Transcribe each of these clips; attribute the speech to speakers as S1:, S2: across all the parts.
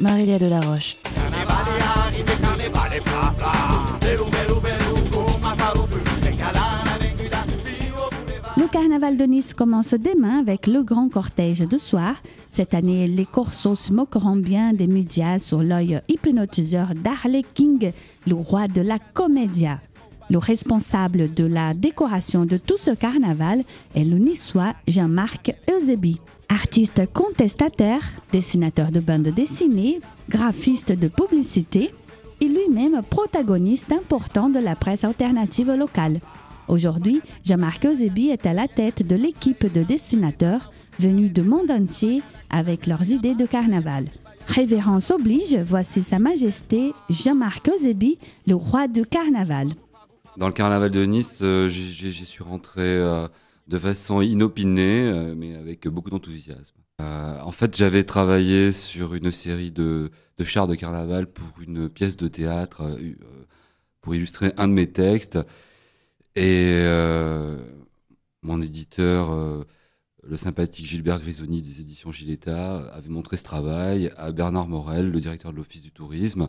S1: Marilia Delaroche. Le carnaval de Nice commence demain avec le grand cortège de soir. Cette année, les corsos se moqueront bien des médias sur l'œil hypnotiseur d'Harley King, le roi de la comédia. Le responsable de la décoration de tout ce carnaval est le niçois Jean-Marc Eusebi. Artiste contestataire, dessinateur de bandes dessinées, graphiste de publicité et lui-même protagoniste important de la presse alternative locale. Aujourd'hui, Jean-Marc Ozebi est à la tête de l'équipe de dessinateurs venus du monde entier avec leurs idées de carnaval. Révérence oblige, voici Sa Majesté Jean-Marc Ozebi, le roi du carnaval.
S2: Dans le carnaval de Nice, euh, j'y suis rentré. Euh, de façon inopinée, euh, mais avec beaucoup d'enthousiasme. Euh, en fait, j'avais travaillé sur une série de, chars de carnaval pour une pièce de théâtre, euh, pour illustrer un de mes textes. Et mon éditeur, le sympathique Gilbert Grisoni des éditions Giletta, avait montré ce travail à Bernard Morel, le directeur de l'Office du tourisme.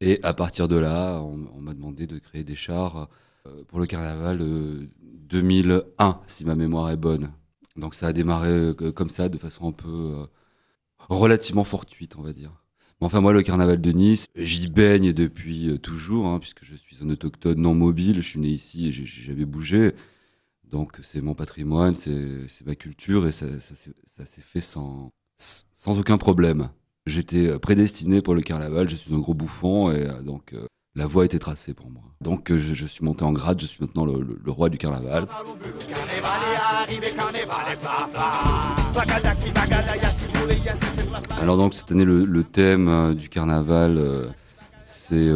S2: Et à partir de là, on m'a demandé de créer des chars euh, pour le carnaval 2001, euh, si ma mémoire est bonne. Donc ça a démarré euh, comme ça, de façon un peu relativement fortuite, on va dire. Mais enfin, moi, le carnaval de Nice, j'y baigne depuis toujours, hein, puisque je suis un autochtone non mobile, je suis né ici et j'ai jamais bougé. Donc c'est mon patrimoine, c'est ma culture et ça, s'est fait sans, sans aucun problème. J'étais prédestiné pour le carnaval, je suis un gros bouffon et donc la voie était tracée pour moi. Donc euh, je, suis monté en grade, je suis maintenant le, roi du carnaval. Alors donc cette année le, thème euh, du carnaval euh, c'est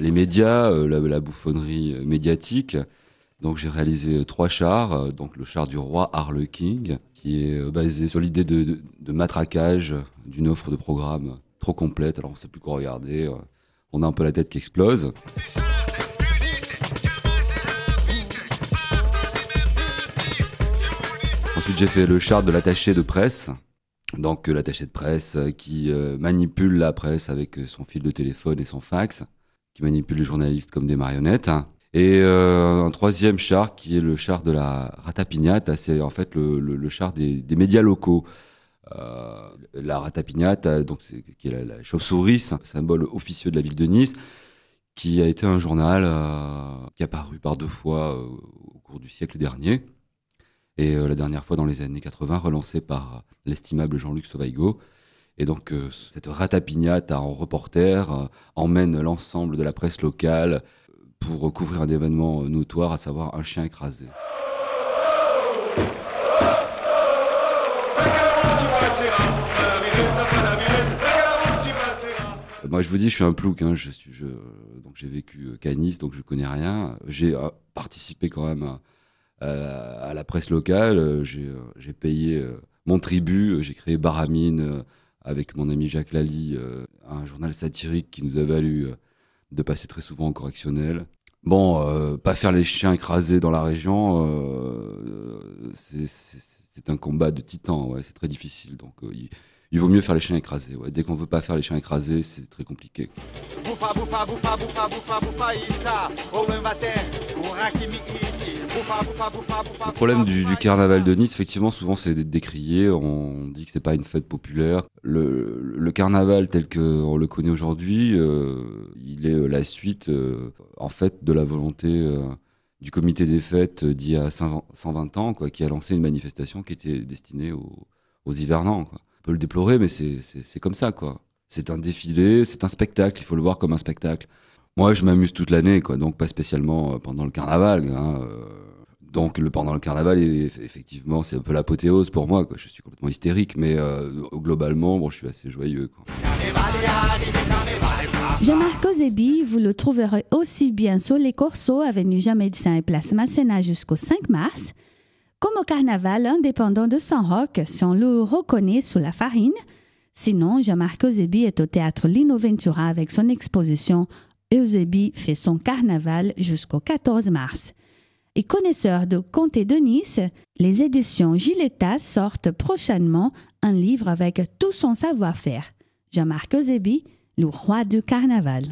S2: les médias, la, bouffonnerie médiatique. Donc j'ai réalisé trois chars, donc le char du roi King, qui est basé sur l'idée de, de matraquage d'une offre de programme trop complète. Alors on ne sait plus quoi regarder on a un peu la tête qui explose. Ensuite, j'ai fait le char de l'attaché de presse. Donc, euh, l'attaché de presse euh, qui euh, manipule la presse avec son fil de téléphone et son fax, qui manipule les journalistes comme des marionnettes. Et un troisième char qui est le char de la ratapignate, ah, c'est en fait le, char des médias locaux. Euh, la ratapignate, euh, donc, qui est la, chauve-souris, symbole officieux de la ville de Nice, qui a été un journal euh, qui a paru par deux fois au cours du siècle dernier. Et la dernière fois dans les années 80, relancé par l'estimable Jean-Luc sovaigo, Et donc, cette Ratapignate en reporter emmène l'ensemble de la presse locale pour couvrir un événement notoire, à savoir un chien écrasé. moi, je vous dis, je suis un plouc. Hein. je donc, j'ai vécu qu'à euh, Nice, donc je connais rien. J'ai euh, participé quand même à, euh, la presse locale. J'ai payé mon tribut. J'ai créé Baramine avec mon ami Jacques Lally, un journal satirique qui nous a valu de passer très souvent en correctionnel. Bon, pas faire les chiens écrasés dans la région, c'est un combat de titan ouais, c'est très difficile. Donc, il vaut mieux faire les chiens écrasés. Dès qu'on veut pas faire les chiens écrasés, c'est très compliqué. Le problème du, carnaval de Nice, effectivement, souvent c'est décrié. On dit que c'est pas une fête populaire. Le, carnaval tel qu'on le connaît aujourd'hui, euh, il est euh, la suite, euh, en fait, de la volonté du comité des fêtes d'il y a 120 ans, quoi, qui a lancé une manifestation qui était destinée aux, aux hivernants. Quoi peut le déplorer, mais c'est comme ça, quoi. C'est un défilé, c'est un spectacle, il faut le voir comme un spectacle. Moi, je m'amuse toute l'année, quoi, donc pas spécialement euh, pendant le carnaval. Hein, euh. Donc, le, pendant le carnaval, effectivement, c'est un peu l'apothéose pour moi, quoi. Je suis complètement hystérique, mais euh, globalement, je suis assez joyeux, quoi.
S1: Jean-Marc Zebi, vous le trouverez aussi bien sur les Corsos, avenue Jean Médecin et place Masséna jusqu'au 5 mars. Comme au carnaval indépendant de Saint-Roch, si on le reconnaît sous la farine, sinon Jean-Marc Eusebi est au théâtre Lino Ventura avec son exposition Eusebi fait son carnaval jusqu'au 14 mars. Et connaisseur de Comté de Nice, les éditions Giletta sortent prochainement un livre avec tout son savoir-faire. Jean-Marc
S2: Eusebi, le roi du carnaval.